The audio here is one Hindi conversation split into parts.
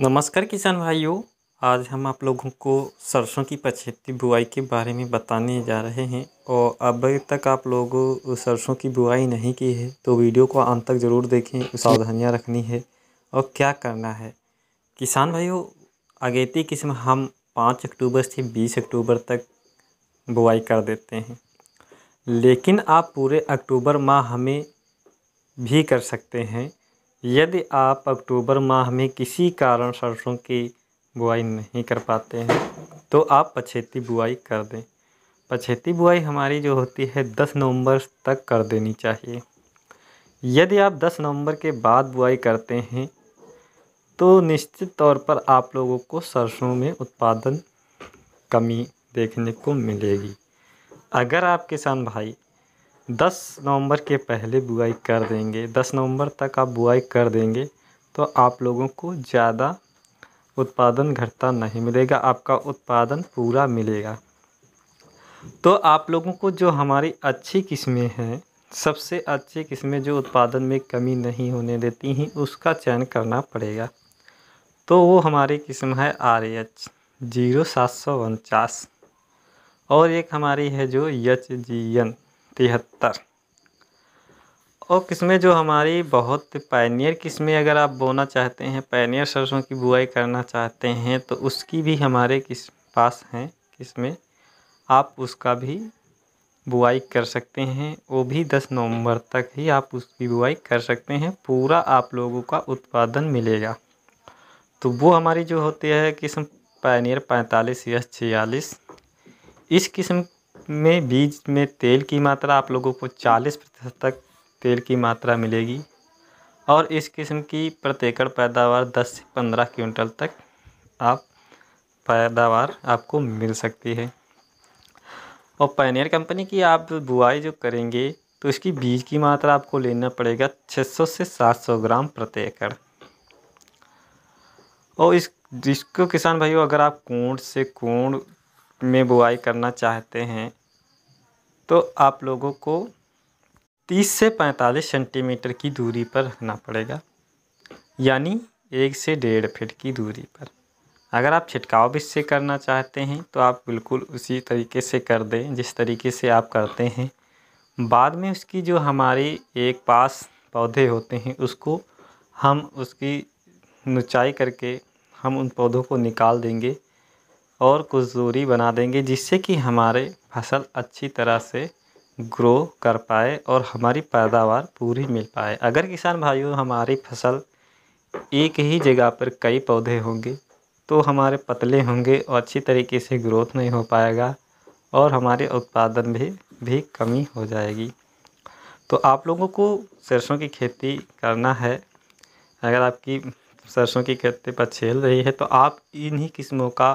नमस्कार किसान भाइयों आज हम आप लोगों को सरसों की पछेती बुआई के बारे में बताने जा रहे हैं और अब तक आप लोग सरसों की बुआई नहीं की है तो वीडियो को अंत तक ज़रूर देखें सावधानियाँ रखनी है और क्या करना है किसान भाइयों अगेती किस्म हम पाँच अक्टूबर से बीस अक्टूबर तक बुआई कर देते हैं लेकिन आप पूरे अक्टूबर माह हमें भी कर सकते हैं यदि आप अक्टूबर माह में किसी कारण सरसों की बुआई नहीं कर पाते हैं तो आप पछेती बुआई कर दें पछेती बुआई हमारी जो होती है दस नवंबर तक कर देनी चाहिए यदि आप दस नवंबर के बाद बुआई करते हैं तो निश्चित तौर पर आप लोगों को सरसों में उत्पादन कमी देखने को मिलेगी अगर आप किसान भाई दस नवंबर के पहले बुआई कर देंगे दस नवंबर तक आप बुआई कर देंगे तो आप लोगों को ज़्यादा उत्पादन घटता नहीं मिलेगा आपका उत्पादन पूरा मिलेगा तो आप लोगों को जो हमारी अच्छी किस्में हैं सबसे अच्छी किस्में जो उत्पादन में कमी नहीं होने देती हैं उसका चयन करना पड़ेगा तो वो हमारी किस्म है आर एच जीरो सात सौ उनचास और एक हमारी है जो एच जी एन तिहत्तर और किस्में जो हमारी बहुत पैनियर किस्में अगर आप बोना चाहते हैं पैनियर सरसों की बुआई करना चाहते हैं तो उसकी भी हमारे किस पास हैं किस्में आप उसका भी बुआई कर सकते हैं वो भी दस नवंबर तक ही आप उसकी बुआई कर सकते हैं पूरा आप लोगों का उत्पादन मिलेगा तो वो हमारी जो होती है किस्म पैनियर पैंतालीस या छियालीस इस किस्म में बीज में तेल की मात्रा आप लोगों को चालीस प्रतिशत तक तेल की मात्रा मिलेगी और इस किस्म की प्रति एकड़ पैदावार दस से पंद्रह क्विंटल तक आप पैदावार आपको मिल सकती है और पैनियर कंपनी की आप बुआई जो करेंगे तो इसकी बीज की मात्रा आपको लेना पड़ेगा 600 से 700 ग्राम प्रति एकड़ और इस जिसको किसान भाइयों अगर आप कोण से कोण में बुआई करना चाहते हैं तो आप लोगों को 30 से 45 सेंटीमीटर की दूरी पर रखना पड़ेगा यानी एक से डेढ़ फीट की दूरी पर अगर आप छिड़काव भी इससे करना चाहते हैं तो आप बिल्कुल उसी तरीके से कर दें जिस तरीके से आप करते हैं बाद में उसकी जो हमारे एक पास पौधे होते हैं उसको हम उसकी ऊंचाई करके हम उन पौधों को निकाल देंगे और कुछ दूरी बना देंगे जिससे कि हमारे फसल अच्छी तरह से ग्रो कर पाए और हमारी पैदावार पूरी मिल पाए अगर किसान भाइयों हमारी फसल एक ही जगह पर कई पौधे होंगे तो हमारे पतले होंगे और अच्छी तरीके से ग्रोथ नहीं हो पाएगा और हमारे उत्पादन भी भी कमी हो जाएगी तो आप लोगों को सरसों की खेती करना है अगर आपकी सरसों की खेती पर छेल रही है तो आप इन्हीं किस्मों का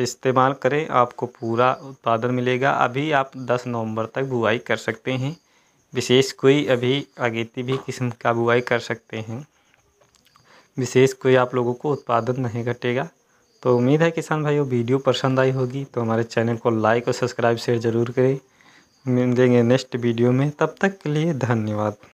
इस्तेमाल करें आपको पूरा उत्पादन मिलेगा अभी आप 10 नवंबर तक बुआई कर सकते हैं विशेष कोई अभी अगेती भी किस्म का बुआई कर सकते हैं विशेष कोई आप लोगों को उत्पादन नहीं घटेगा तो उम्मीद है किसान भाइयों वीडियो पसंद आई होगी तो हमारे चैनल को लाइक और सब्सक्राइब शेयर ज़रूर करें मिलेंगे नेक्स्ट वीडियो में तब तक के लिए धन्यवाद